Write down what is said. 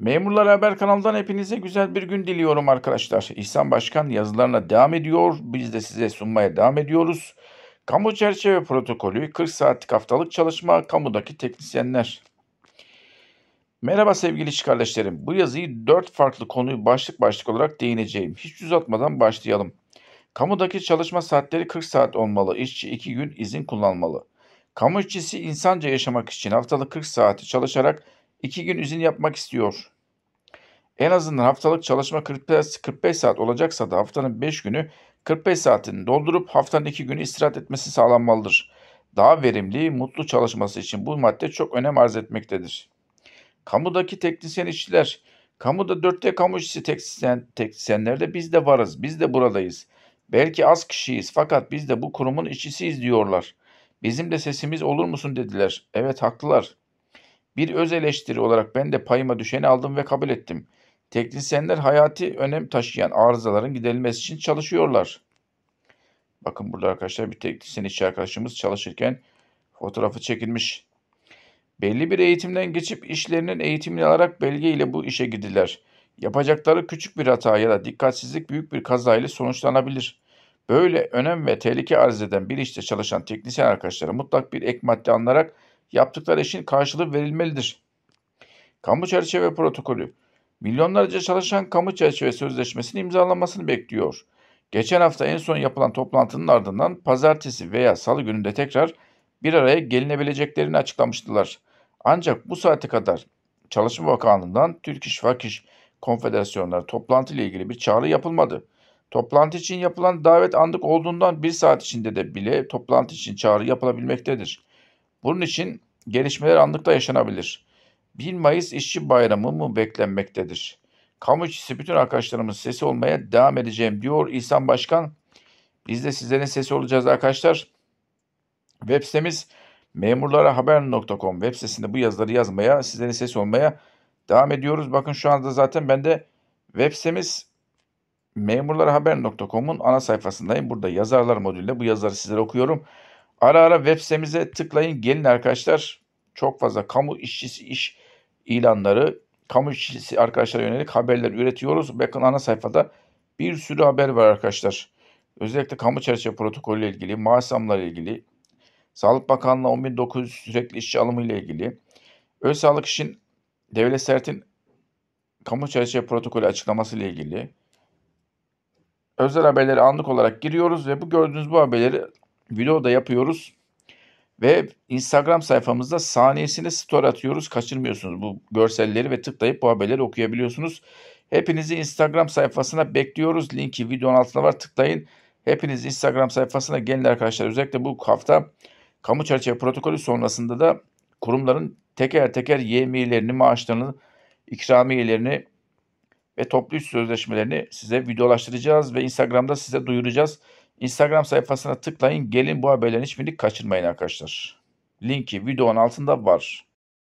Memurlar Haber kanalından hepinize güzel bir gün diliyorum arkadaşlar. İhsan Başkan yazılarına devam ediyor. Biz de size sunmaya devam ediyoruz. Kamu çerçeve protokolü 40 saatlik haftalık çalışma kamudaki teknisyenler. Merhaba sevgili iş kardeşlerim. Bu yazıyı 4 farklı konuyu başlık başlık olarak değineceğim. Hiç uzatmadan başlayalım. Kamudaki çalışma saatleri 40 saat olmalı. İşçi 2 gün izin kullanmalı. Kamu işçisi insanca yaşamak için haftalık 40 saati çalışarak 2 gün izin yapmak istiyor. En azından haftalık çalışma 45 saat olacaksa da haftanın 5 günü 45 saatini doldurup haftanın 2 günü istirahat etmesi sağlanmalıdır. Daha verimli, mutlu çalışması için bu madde çok önem arz etmektedir. Kamudaki teknisyen işçiler, kamuda 4 kamu işçisi teknisyen, teknisyenlerde biz de varız, biz de buradayız. Belki az kişiyiz fakat biz de bu kurumun işçisiyiz diyorlar. Bizim de sesimiz olur musun dediler. Evet haklılar.'' Bir öz eleştiri olarak ben de payıma düşeni aldım ve kabul ettim. Teknisyenler hayati önem taşıyan arızaların giderilmesi için çalışıyorlar. Bakın burada arkadaşlar bir teknisyen işçi arkadaşımız çalışırken fotoğrafı çekilmiş. Belli bir eğitimden geçip işlerinin eğitimini alarak belge ile bu işe girdiler. Yapacakları küçük bir hata ya da dikkatsizlik büyük bir kazayla sonuçlanabilir. Böyle önem ve tehlike arz eden bir işte çalışan teknisyen arkadaşlara mutlak bir ek madde alınarak yaptıkları işin karşılığı verilmelidir. Kamu çerçeve protokolü milyonlarca çalışan kamu çerçeve sözleşmesini imzalanmasını bekliyor. Geçen hafta en son yapılan toplantının ardından pazartesi veya salı gününde tekrar bir araya gelinebileceklerini açıklamıştılar. Ancak bu saate kadar Çalışma Bakanlığı'ndan Türk İş Fakir Konfederasyonları toplantı ile ilgili bir çağrı yapılmadı. Toplantı için yapılan davet andık olduğundan bir saat içinde de bile toplantı için çağrı yapılabilmektedir. Bunun için gelişmeler anlıkta yaşanabilir. 1 Mayıs işçi Bayramı mı beklenmektedir? Kamu işçisi bütün arkadaşlarımız sesi olmaya devam edeceğim diyor İhsan Başkan. Biz de sizlerin sesi olacağız arkadaşlar. Web sitemiz memurlarahaber.com web sitesinde bu yazıları yazmaya, sizlerin sesi olmaya devam ediyoruz. Bakın şu anda zaten ben de web sitemiz memurlarahaber.com'un ana sayfasındayım. Burada yazarlar modülünde bu yazıları sizlere okuyorum. Ara ara web sitemize tıklayın gelin arkadaşlar. Çok fazla kamu işçisi iş ilanları, kamu işçisi arkadaşlara yönelik haberler üretiyoruz. Bakın ana sayfada bir sürü haber var arkadaşlar. Özellikle kamu çerçeve protokolü ile ilgili, maaş zamları ile ilgili, Sağlık Bakanlığı 10.900 sürekli işçi alımı ile ilgili, Öz Sağlık için Devlet Sert'in kamu çerçeve protokolü açıklaması ile ilgili, özel haberleri anlık olarak giriyoruz ve bu gördüğünüz bu haberleri Vlog da yapıyoruz. Ve Instagram sayfamızda saniyesine store atıyoruz. Kaçırmıyorsunuz bu görselleri ve tıklayıp bu haberleri okuyabiliyorsunuz. Hepinizi Instagram sayfasına bekliyoruz. Linki videonun altında var tıklayın. Hepiniz Instagram sayfasına gelin arkadaşlar. Özellikle bu hafta kamu çerçeve protokolü sonrasında da kurumların teker teker yemiyelerini, maaşlarını, ikramiyelerini ve toplu iş sözleşmelerini size videolaştıracağız ve Instagram'da size duyuracağız. Instagram sayfasına tıklayın. Gelin bu haberlerin hiçbirini kaçırmayın arkadaşlar. Linki videonun altında var.